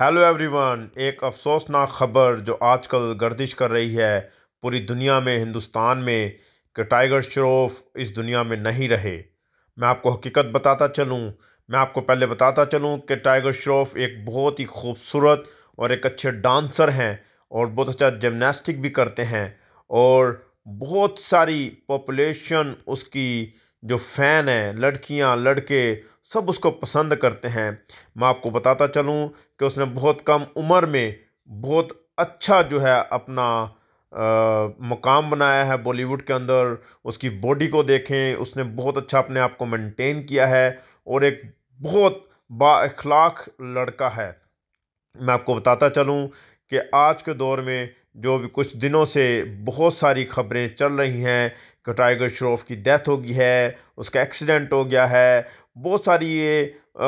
Hello everyone एक अफसोसनाक खबर जो आजकल गर्दिश कर रही है पूरी दुनिया में हिंदुस्तान में कि टाइगर श्रॉफ इस दुनिया में नहीं रहे मैं आपको हकीकत बताता चलूं मैं आपको पहले बताता चलूं कि टाइगर श्रॉफ एक बहुत ही खूबसूरत और एक अच्छे डांसर हैं और बहुत अच्छा जिमनास्टिक भी करते हैं और बहुत सारी पॉपुलेशन उसकी जो फ़ैन हैं लड़कियां लड़के सब उसको पसंद करते हैं मैं आपको बताता चलूं कि उसने बहुत कम उम्र में बहुत अच्छा जो है अपना आ, मुकाम बनाया है बॉलीवुड के अंदर उसकी बॉडी को देखें उसने बहुत अच्छा अपने आप को मेंटेन किया है और एक बहुत बाखलाक लड़का है मैं आपको बताता चलूँ कि आज के दौर में जो भी कुछ दिनों से बहुत सारी खबरें चल रही हैं कि टाइगर श्रॉफ की डेथ हो गई है उसका एक्सीडेंट हो गया है बहुत सारी ये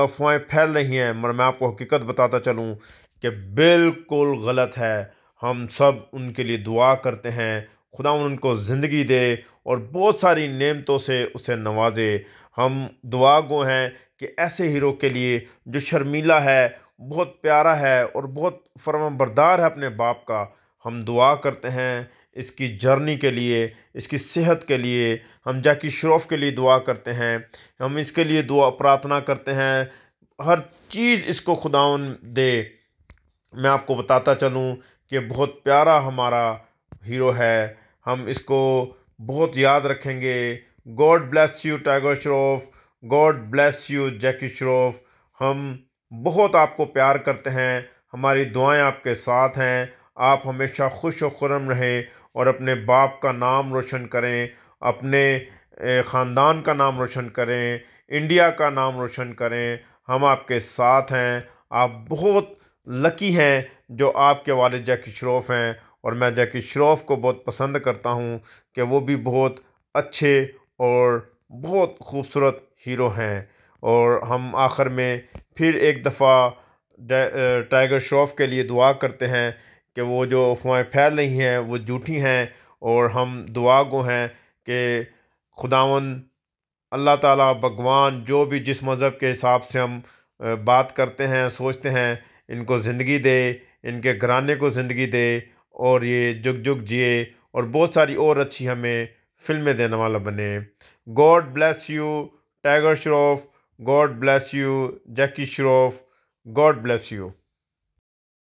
अफवाहें फैल रही हैं मगर मैं आपको हकीकत बताता चलूँ कि बिल्कुल गलत है हम सब उनके लिए दुआ करते हैं खुदा उनको ज़िंदगी दे और बहुत सारी नेमतों से उसे नवाजे हम दुआ गो हैं कि ऐसे हीरो के लिए जो शर्मीला है बहुत प्यारा है और बहुत फरमबरदार है अपने बाप का हम दुआ करते हैं इसकी जर्नी के लिए इसकी सेहत के लिए हम जाकि शरफ़ के लिए दुआ करते हैं हम इसके लिए दुआ प्रार्थना करते हैं हर चीज़ इसको खुदाउन दे मैं आपको बताता चलूँ कि बहुत प्यारा हमारा हीरो है हम इसको बहुत याद रखेंगे God bless you Tiger Shroff God bless you Jackie Shroff हम बहुत आपको प्यार करते हैं हमारी दुआएं आपके साथ हैं आप हमेशा खुश और खुरम रहें और अपने बाप का नाम रोशन करें अपने ख़ानदान का नाम रोशन करें इंडिया का नाम रोशन करें हम आपके साथ हैं आप बहुत लकी हैं जो आपके वाले जैकी श्रॉफ हैं और मैं जैकी श्रॉफ को बहुत पसंद करता हूँ कि वो भी बहुत अच्छे और बहुत खूबसूरत हीरो हैं और हम आखिर में फिर एक दफ़ा टाइगर श्रॉफ के लिए दुआ करते हैं कि वो जो अफवाहें फैल रही हैं वो झूठी हैं और हम दुआ गो हैं कि खुदावन अल्लाह ताला भगवान जो भी जिस मज़हब के हिसाब से हम बात करते हैं सोचते हैं इनको ज़िंदगी दे इनके घराने को ज़िंदगी दे और ये जुग जुग जिए और बहुत सारी और अच्छी हमें फिल्में देने वाला बने God bless you Tiger Shroff God bless you. Jackie Shroff. God bless you.